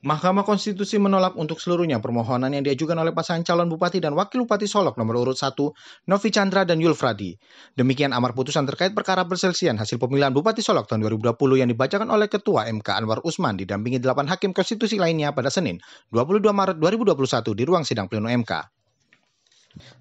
Mahkamah Konstitusi menolak untuk seluruhnya permohonan yang diajukan oleh pasangan calon bupati dan wakil bupati Solok nomor urut 1, Novi Chandra dan Yulfradi. Demikian amar putusan terkait perkara perselisihan hasil pemilihan Bupati Solok tahun 2020 yang dibacakan oleh Ketua MK Anwar Usman didampingi 8 hakim konstitusi lainnya pada Senin, 22 Maret 2021 di ruang sidang pleno MK.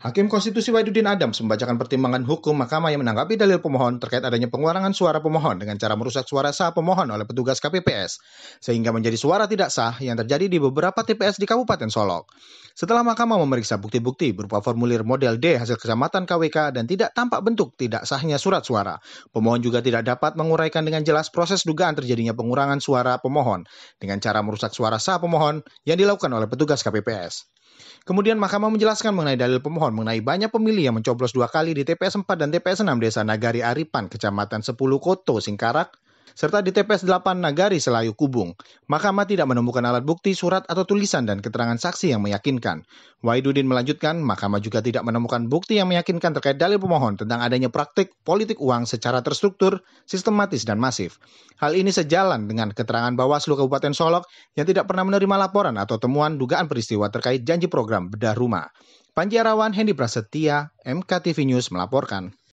Hakim Konstitusi Wahidudin Adams membacakan pertimbangan hukum mahkamah yang menanggapi dalil pemohon terkait adanya pengurangan suara pemohon dengan cara merusak suara sah pemohon oleh petugas KPPS, sehingga menjadi suara tidak sah yang terjadi di beberapa TPS di Kabupaten Solok. Setelah mahkamah memeriksa bukti-bukti berupa formulir model D hasil kecamatan KWK dan tidak tampak bentuk tidak sahnya surat suara, pemohon juga tidak dapat menguraikan dengan jelas proses dugaan terjadinya pengurangan suara pemohon dengan cara merusak suara sah pemohon yang dilakukan oleh petugas KPPS. Kemudian Mahkamah menjelaskan mengenai dalil pemohon mengenai banyak pemilih yang mencoblos dua kali di TPS 4 dan TPS 6 Desa Nagari Aripan, Kecamatan 10 Koto, Singkarak, serta di TPS 8 Nagari Selayu Kubung. Mahkamah tidak menemukan alat bukti, surat atau tulisan dan keterangan saksi yang meyakinkan. Waidudin melanjutkan, mahkamah juga tidak menemukan bukti yang meyakinkan terkait dalil pemohon tentang adanya praktik politik uang secara terstruktur, sistematis dan masif. Hal ini sejalan dengan keterangan Bawaslu Kabupaten Solok yang tidak pernah menerima laporan atau temuan dugaan peristiwa terkait janji program bedah rumah. Panji Arawan, Hendi Prasetya, MKTV News melaporkan.